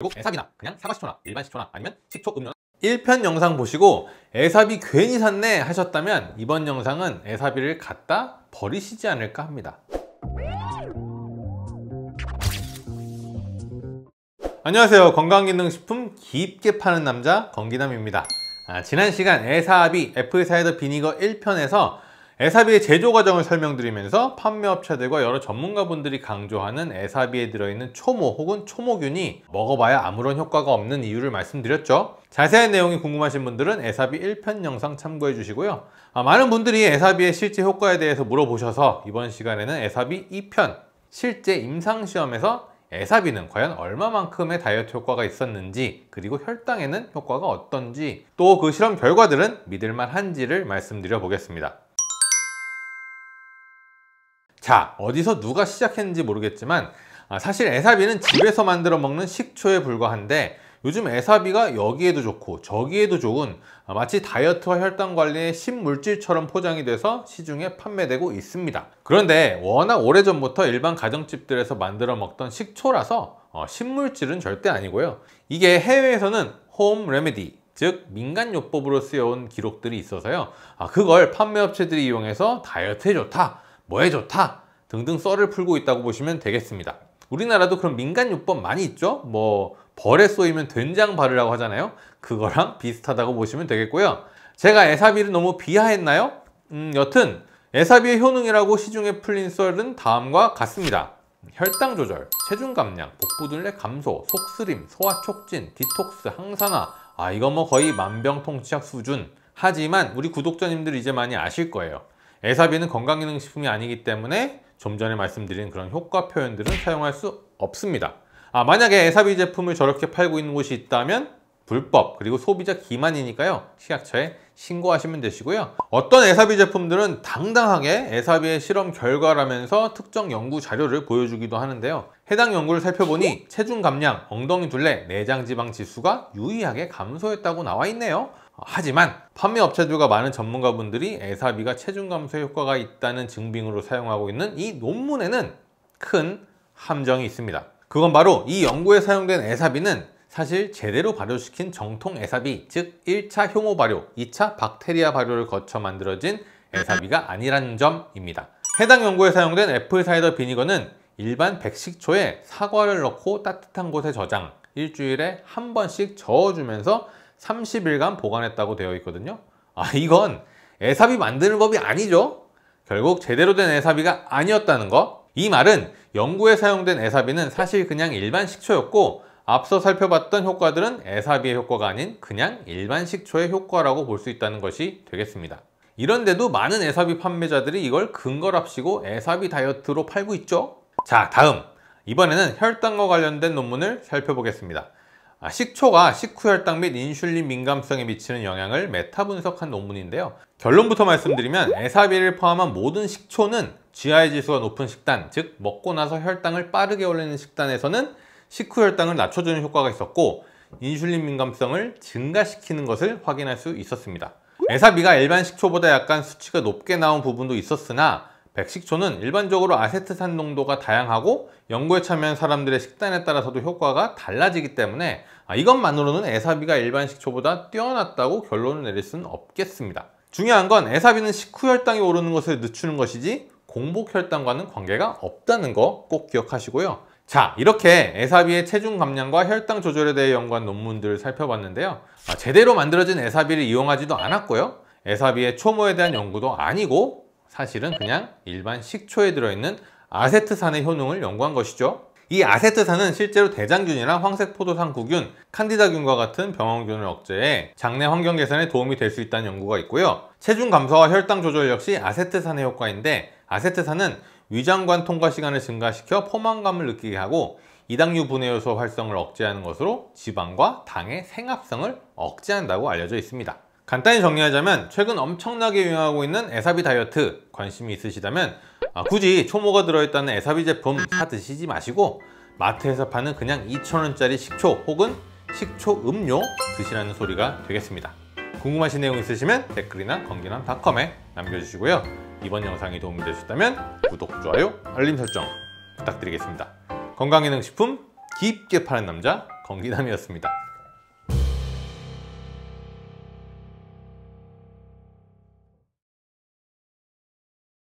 그리고 애삽이나 그냥 사과 식초나 일반 식초나 아니면 식초 음료 1편 영상 보시고 애삽이 괜히 샀네 하셨다면 이번 영상은 애삽이를 갖다 버리시지 않을까 합니다 안녕하세요 건강기능식품 깊게 파는 남자 건기남입니다 아, 지난 시간 애삽이 애플 사이더 비니거 1편에서 에사비의 제조 과정을 설명드리면서 판매업체들과 여러 전문가분들이 강조하는 에사비에 들어있는 초모 혹은 초모균이 먹어봐야 아무런 효과가 없는 이유를 말씀드렸죠. 자세한 내용이 궁금하신 분들은 에사비 1편 영상 참고해 주시고요. 아, 많은 분들이 에사비의 실제 효과에 대해서 물어보셔서 이번 시간에는 에사비 2편 실제 임상시험에서 에사비는 과연 얼마만큼의 다이어트 효과가 있었는지 그리고 혈당에는 효과가 어떤지 또 그 실험 결과들은 믿을만한지를 말씀드려 보겠습니다. 자, 어디서 누가 시작했는지 모르겠지만 아, 사실 에사비는 집에서 만들어 먹는 식초에 불과한데 요즘 에사비가 여기에도 좋고 저기에도 좋은 아, 마치 다이어트와 혈당 관리의 신물질처럼 포장이 돼서 시중에 판매되고 있습니다. 그런데 워낙 오래전부터 일반 가정집들에서 만들어 먹던 식초라서 신물질은 어, 절대 아니고요. 이게 해외에서는 홈 레메디 즉 민간요법으로 쓰여온 기록들이 있어서요. 아, 그걸 판매업체들이 이용해서 다이어트에 좋다 뭐에 좋다 등등 썰을 풀고 있다고 보시면 되겠습니다. 우리나라도 그런 민간요법 많이 있죠? 뭐 벌에 쏘이면 된장 바르라고 하잖아요. 그거랑 비슷하다고 보시면 되겠고요. 제가 에사비를 너무 비하했나요? 음, 여튼 에사비의 효능이라고 시중에 풀린 썰은 다음과 같습니다. 혈당 조절, 체중 감량, 복부 둘레 감소, 속쓰림, 소화 촉진, 디톡스, 항산화 아 이거 뭐 거의 만병통치약 수준 하지만 우리 구독자님들 이제 많이 아실 거예요. 에사비는 건강기능식품이 아니기 때문에 좀 전에 말씀드린 그런 효과 표현들은 사용할 수 없습니다. 아, 만약에 에사비 제품을 저렇게 팔고 있는 곳이 있다면 불법 그리고 소비자 기만이니까요 식약처에 신고하시면 되시고요 어떤 에사비 제품들은 당당하게 에사비의 실험 결과라면서 특정 연구 자료를 보여주기도 하는데요 해당 연구를 살펴보니 체중 감량, 엉덩이 둘레, 내장 지방 지수가 유의하게 감소했다고 나와 있네요 하지만 판매 업체들과 많은 전문가분들이 애사비가 체중 감소에 효과가 있다는 증빙으로 사용하고 있는 이 논문에는 큰 함정이 있습니다. 그건 바로 이 연구에 사용된 애사비는 사실 제대로 발효시킨 정통 애사비, 즉 1차 효모 발효, 2차 박테리아 발효를 거쳐 만들어진 애사비가 아니라는 점입니다. 해당 연구에 사용된 애플 사이더 비니거는 일반 백식초에 사과를 넣고 따뜻한 곳에 저장, 일주일에 한 번씩 저어주면서 30일간 보관했다고 되어 있거든요. 아, 이건 애사비 만드는 법이 아니죠. 결국 제대로 된 애사비가 아니었다는 거 이 말은 연구에 사용된 애사비는 사실 그냥 일반 식초였고 앞서 살펴봤던 효과들은 애사비의 효과가 아닌 그냥 일반 식초의 효과라고 볼 수 있다는 것이 되겠습니다. 이런데도 많은 애사비 판매자들이 이걸 근거랍시고 애사비 다이어트로 팔고 있죠? 자, 다음! 이번에는 혈당과 관련된 논문을 살펴보겠습니다. 아, 식초가 식후혈당 및 인슐린 민감성에 미치는 영향을 메타 분석한 논문인데요. 결론부터 말씀드리면 에사비를 포함한 모든 식초는 GI 지수가 높은 식단, 즉 먹고 나서 혈당을 빠르게 올리는 식단에서는 식후혈당을 낮춰주는 효과가 있었고 인슐린 민감성을 증가시키는 것을 확인할 수 있었습니다. 에사비가 일반 식초보다 약간 수치가 높게 나온 부분도 있었으나 백식초는 일반적으로 아세트산 농도가 다양하고 연구에 참여한 사람들의 식단에 따라서도 효과가 달라지기 때문에 아, 이것만으로는 에사비가 일반 식초보다 뛰어났다고 결론을 내릴 수는 없겠습니다. 중요한 건 에사비는 식후 혈당이 오르는 것을 늦추는 것이지 공복 혈당과는 관계가 없다는 거 꼭 기억하시고요. 자 이렇게 에사비의 체중 감량과 혈당 조절에 대해 연구한 논문들을 살펴봤는데요. 아, 제대로 만들어진 에사비를 이용하지도 않았고요. 에사비의 초모에 대한 연구도 아니고 사실은 그냥 일반 식초에 들어있는 아세트산의 효능을 연구한 것이죠. 이 아세트산은 실제로 대장균이랑 황색포도상구균, 칸디다균과 같은 병원균을 억제해 장내 환경 개선에 도움이 될 수 있다는 연구가 있고요. 체중 감소와 혈당 조절 역시 아세트산의 효과인데 아세트산은 위장관 통과 시간을 증가시켜 포만감을 느끼게 하고 이당류 분해 요소 활성을 억제하는 것으로 지방과 당의 생합성을 억제한다고 알려져 있습니다. 간단히 정리하자면 최근 엄청나게 유행하고 있는 에사비 다이어트 관심이 있으시다면 아, 굳이 초모가 들어있다는 에사비 제품 사 드시지 마시고 마트에서 파는 그냥 2,000원짜리 식초 혹은 식초 음료 드시라는 소리가 되겠습니다. 궁금하신 내용 있으시면 댓글이나 건기남닷컴에 남겨주시고요. 이번 영상이 도움이 되셨다면 구독, 좋아요, 알림 설정 부탁드리겠습니다. 건강기능식품 깊게 파는 남자 건기남이었습니다.